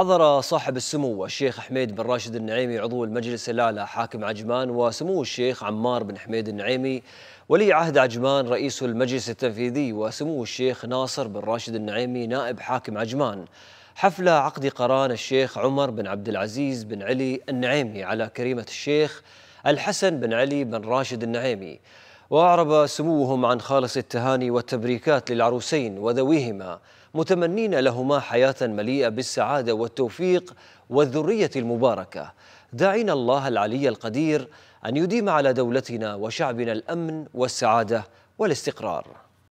حضر صاحب السمو الشيخ حميد بن راشد النعيمي عضو المجلس الأعلى حاكم عجمان وسمو الشيخ عمار بن حميد النعيمي ولي عهد عجمان رئيس المجلس التنفيذي وسمو الشيخ ناصر بن راشد النعيمي نائب حاكم عجمان حفل عقد قران الشيخ عمر بن عبد العزيز بن علي النعيمي على كريمة الشيخ الحسن بن علي بن راشد النعيمي وأعرب سموهم عن خالص التهاني والتبريكات للعروسين وذويهما متمنين لهما حياة مليئة بالسعادة والتوفيق والذرية المباركة داعين الله العلي القدير أن يديم على دولتنا وشعبنا الأمن والسعادة والاستقرار